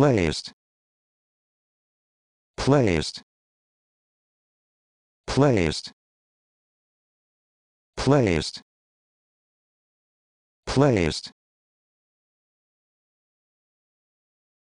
placed placed placed placed placed